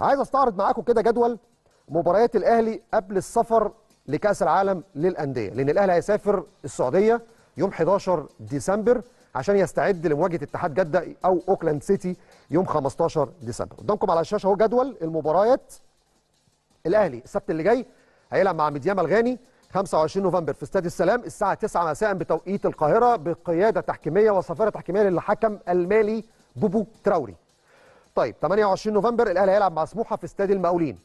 عايز استعرض معاكم كده جدول مباريات الاهلي قبل السفر لكاس العالم للانديه لان الاهلي هيسافر السعوديه يوم 11 ديسمبر عشان يستعد لمواجهه اتحاد جده او اوكلاند سيتي يوم 15 ديسمبر قدامكم على الشاشه اهو جدول المباريات الاهلي السبت اللي جاي هيلعب مع ميديام الغاني 25 نوفمبر في استاد السلام الساعه 9 مساء بتوقيت القاهره بقياده تحكيميه وسفاره تحكيميه للحكم المالي بوبو تراوري طيب 28 نوفمبر الاهلي هيلعب مع سموحه في استاد المقاولين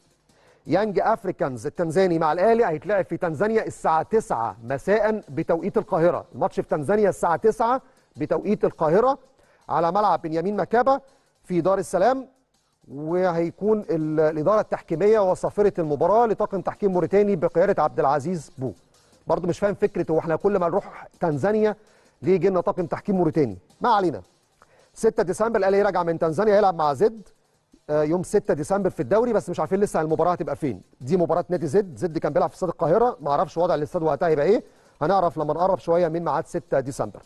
يانج افريكانز التنزاني مع الاهلي هيتلعب في تنزانيا الساعه 9 مساء بتوقيت القاهره الماتش في تنزانيا الساعه 9 بتوقيت القاهره على ملعب بنيامين مكابه في دار السلام وهيكون الاداره التحكيميه وصافره المباراه لطاقم تحكيم موريتاني بقياده عبد العزيز بو برضه مش فاهم فكره هو احنا كل ما نروح تنزانيا ليه جينا طاقم تحكيم موريتاني ما علينا 6 ديسمبر الاهلي راجع من تنزانيا هيلعب مع زد آه، يوم 6 ديسمبر في الدوري بس مش عارفين لسه المباراه هتبقى فين دي مباراه نادي زد زد كان بيلعب في استاد القاهره ما اعرفش وضع الاستاد وقتها هيبقى ايه هنعرف لما نقرب شويه من ميعاد 6 ديسمبر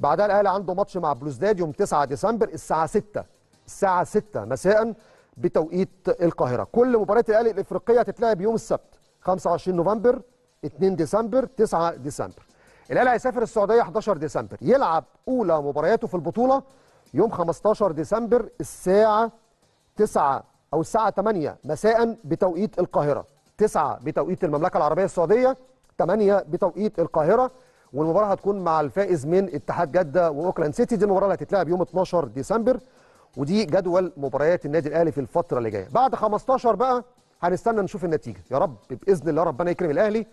بعدها الاهلي عنده ماتش مع بلوزداد يوم 9 ديسمبر الساعه 6 الساعه 6 مساء بتوقيت القاهره كل مباريات الاهلي الافريقيه هتتلعب يوم السبت 25 نوفمبر 2 ديسمبر 9 ديسمبر الاهلي هيسافر السعوديه 11 ديسمبر يلعب اولى مبارياته في البطوله يوم 15 ديسمبر الساعة 9 أو الساعة 8 مساء بتوقيت القاهرة 9 بتوقيت المملكة العربية السعودية 8 بتوقيت القاهرة والمباراة هتكون مع الفائز من اتحاد جدة وأوكلاند سيتي دي المباراة اللي هتتلعب يوم 12 ديسمبر ودي جدول مباريات النادي الأهلي في الفترة اللي جاية بعد 15 بقى هنستنى نشوف النتيجة يا رب بإذن الله ربنا يكرم الأهلي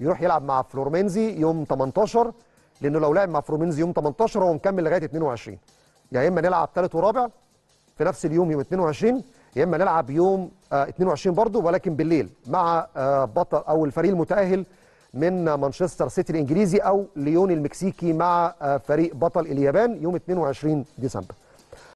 يروح يلعب مع فلورمينزي يوم 18 لأنه لو لعب مع فلورمينزي يوم 18 هو مكمل لغاية 22 يا اما نلعب ثالث ورابع في نفس اليوم يوم 22 يا اما نلعب يوم 22 آه، برضه ولكن بالليل مع آه، بطل او الفريق المتاهل من مانشستر سيتي الانجليزي او ليون المكسيكي مع آه، فريق بطل اليابان يوم 22 ديسمبر